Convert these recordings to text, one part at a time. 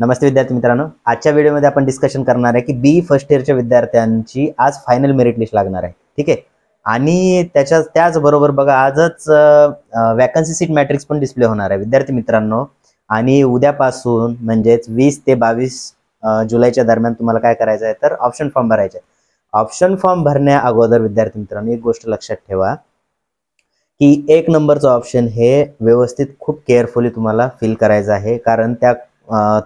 नमस्ते विद्यार्थी मित्रांनो आजच्या व्हिडिओमध्ये आपण डिस्कशन करणार आहे की बी फर्स्ट इयरच्या विद्यार्थ्यांची आज फायनल मेरिट लिस्ट लागणार आहे ठीक आहे आणि त्याच्या त्याचबरोबर बघा आजच वॅकन्सी सीट मॅट्रिक्स पण डिस्प्ले होणार आहे विद्यार्थी मित्रांनो आणि उद्यापासून म्हणजेच वीस ते बावीस जुलैच्या दरम्यान तुम्हाला काय करायचं आहे तर ऑप्शन फॉर्म भरायचे ऑप्शन फॉर्म भरण्या अगोदर विद्यार्थी मित्रांनो एक गोष्ट लक्षात ठेवा की एक नंबरचं ऑप्शन हे व्यवस्थित खूप केअरफुली तुम्हाला फिल करायचं आहे कारण त्या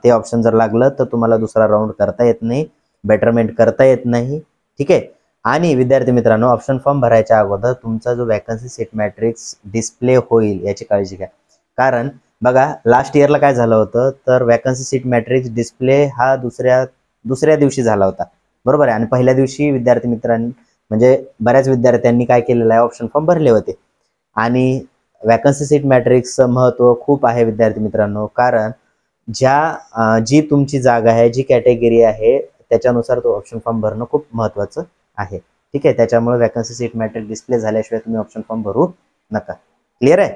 ते ऑप्शन जर लागलं तर तुम्हाला दुसरा राऊंड करता येत नाही बेटरमेंट करता येत नाही ठीक आहे आणि विद्यार्थी मित्रांनो ऑप्शन फॉर्म भरायच्या अगोदर तुमचा जो वॅकन्सी सीट मॅट्रिक्स डिस्प्ले होईल याची काळजी घ्या कारण बघा लास्ट इयरला काय झालं होतं तर वॅकन्सी सीट मॅट्रिक्स डिस्प्ले हा दुसऱ्या दुसऱ्या दिवशी झाला होता बरोबर आहे आणि पहिल्या दिवशी विद्यार्थी मित्रांनी म्हणजे बऱ्याच विद्यार्थ्यांनी काय केलेलं आहे ऑप्शन फॉर्म भरले होते आणि वॅकन्सी सीट मॅट्रिक्सचं महत्त्व खूप आहे विद्यार्थी मित्रांनो कारण ज्या जी तुमची जागा आहे जी कॅटेगरी आहे त्याच्यानुसार तो ऑप्शन फॉर्म भरणं खूप महत्त्वाचं आहे ठीक आहे त्याच्यामुळे वॅकन्सी सीट मॅट्रिक डिस्प्ले झाल्याशिवाय तुम्ही ऑप्शन फॉर्म भरू नका क्लिअर आहे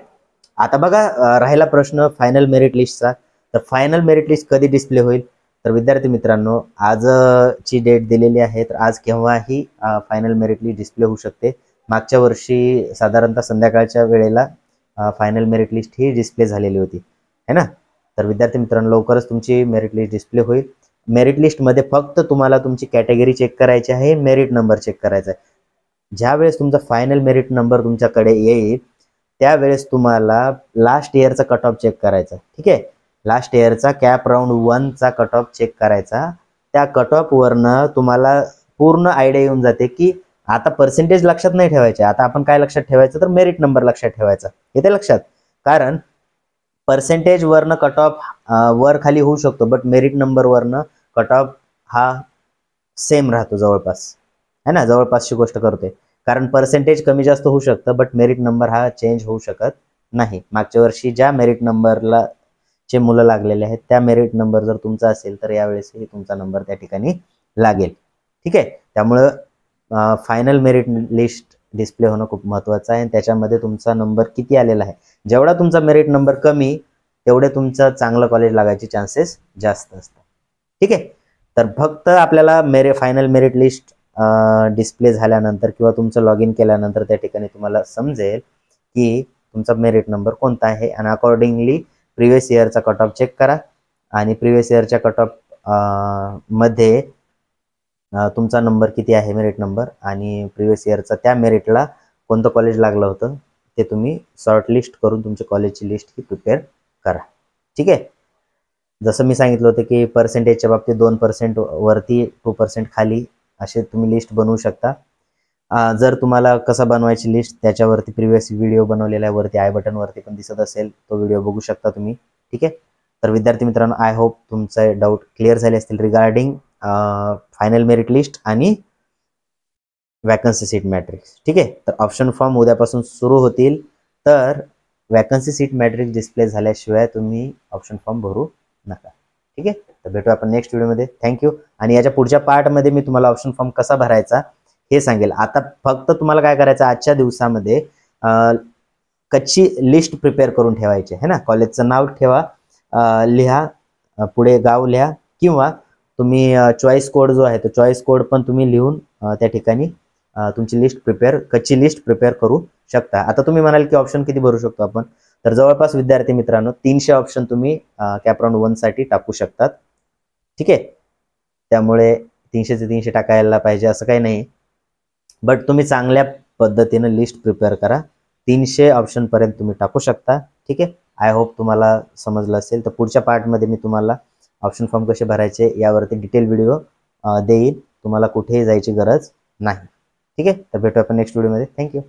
आता बघा राहिला प्रश्न फायनल मेरिट लिस्टचा तर फायनल मेरिट लिस्ट कधी डिस्प्ले होईल तर विद्यार्थी मित्रांनो आजची डेट दिलेली आहे तर आज केव्हाही फायनल मेरिट लिस्ट डिस्प्ले होऊ शकते मागच्या वर्षी साधारणतः संध्याकाळच्या वेळेला फायनल मेरिट लिस्ट ही डिस्प्ले झालेली होती है ना तर विद्यार्थी मित्रांनो लवकरच तुमची मेरिट लिस्ट डिस्प्ले होईल मेरिट लिस्टमध्ये फक्त तुम्हाला तुमची कॅटेगरी चेक करायची आहे मेरिट नंबर चेक करायचा आहे ज्या वेळेस तुमचा फायनल मेरिट नंबर तुमच्याकडे येईल त्यावेळेस तुम्हाला लास्ट इयरचा कट ऑफ चेक करायचा ठीक आहे लास्ट इयरचा कॅप राऊंड वनचा कट ऑफ चेक करायचा त्या कट ऑफवरनं तुम्हाला पूर्ण आयडिया येऊन जाते की आता पर्सेंटेज लक्षात नाही ठेवायचे आता आपण काय लक्षात ठेवायचं तर मेरिट नंबर लक्षात ठेवायचा येते लक्षात कारण पर्सेंटेजवरनं कट ऑफ वर खाली होऊ शकतो बट मेरिट नंबरवरनं कट ऑफ हा सेम राहतो जवळपास है ना जवळपासची गोष्ट करतोय कारण पर्सेंटेज कमी जास्त होऊ शकतं बट मेरिट नंबर हा चेंज होऊ शकत नाही मागच्या वर्षी ज्या मेरिट नंबरला जे मुलं लागलेले आहेत त्या मेरिट नंबर जर तुमचा असेल तर यावेळेसही तुमचा नंबर त्या ठिकाणी लागेल ठीक आहे त्यामुळं फायनल मेरिट लिस्ट डिस्प्ले होणं खूप महत्वाचं आहे आणि त्याच्यामध्ये तुमचा नंबर किती आलेला आहे जेवढा तुमचा मेरिट नंबर कमी तेवढे तुमचं चांगलं कॉलेज लागायचे चान्सेस जास्त असतात ठीक आहे तर फक्त आपल्याला मेरे फायनल मेरिट लिस्ट डिस्प्ले झाल्यानंतर किंवा तुमचं लॉग इन केल्यानंतर त्या ठिकाणी तुम्हाला समजेल की तुमचा मेरिट नंबर कोणता आहे आणि अकॉर्डिंगली प्रिव्हियस इयरचा कट ऑफ चेक करा आणि प्रिव्हियस इयरच्या कट ऑफ मध्ये तुमचा नंबर किती आहे मेरिट नंबर आणि प्रिव्हियस इयरचा त्या मेरिटला कोणतं कॉलेज लागलं होतं ते तुम्ही शॉर्ट लिस्ट करून तुमच्या कॉलेजची लिस्ट ही प्रिपेअर करा ठीक आहे जसं मी सांगितलं होतं की पर्सेंटेजच्या बाबतीत दोन पर्सेंट वरती टू पर्सेंट खाली असे तुम्ही लिस्ट बनवू शकता जर तुम्हाला कसा बनवायची लिस्ट त्याच्यावरती प्रिव्हियस व्हिडिओ बनवलेला आहे वरती आय बटनवरती पण दिसत असेल तो व्हिडिओ बघू शकता तुम्ही ठीक आहे तर विद्यार्थी मित्रांनो आय होप तुमचे डाऊट क्लिअर झाले असतील रिगार्डिंग फायनल मेरिट लिस्ट आणि वॅकन्सी सीट मॅट्रिक्स ठीक आहे तर ऑप्शन फॉर्म उद्यापासून सुरू होतील तर वॅकन्सी सीट मॅट्रिक्स डिस्प्ले झाल्याशिवाय तुम्ही ऑप्शन फॉर्म भरू नका ठीक आहे तर भेटू आपण नेक्स्ट व्हिडिओमध्ये थँक्यू आणि याच्या पुढच्या पार्टमध्ये मी तुम्हाला ऑप्शन फॉर्म कसा भरायचा हे सांगेल आता फक्त तुम्हाला काय करायचं आजच्या दिवसामध्ये कच्ची लिस्ट प्रिपेअर करून ठेवायची आहे ना कॉलेजचं नाव ठेवा लिहा पुढे गाव लिहा किंवा तुम्ही चॉईस कोड जो आहे तो चॉईस कोड पण तुम्ही लिहून त्या ठिकाणी तुमची लिस्ट प्रिपेअर कच्ची लिस्ट प्रिपेअर करू शकता आता तुम्ही म्हणाल की ऑप्शन किती भरू शकतो आपण तर जवळपास विद्यार्थी मित्रांनो तीनशे ऑप्शन तुम्ही कॅपराउंड वन साठी टाकू शकतात ठीक आहे त्यामुळे तीनशे ते तीनशे टाकायला पाहिजे असं काही नाही बट तुम्ही चांगल्या पद्धतीनं लिस्ट प्रिपेअर करा तीनशे ऑप्शनपर्यंत तुम्ही टाकू शकता ठीक आहे आय होप तुम्हाला समजलं असेल तर पुढच्या पार्टमध्ये मी तुम्हाला ऑप्शन फॉर्म कसे भरायचे यावरती डिटेल व्हिडिओ देईल तुम्हाला कुठेही जायची गरज नाही ठीक आहे तर भेटू आपण नेक्स्ट व्हिडिओमध्ये थँक्यू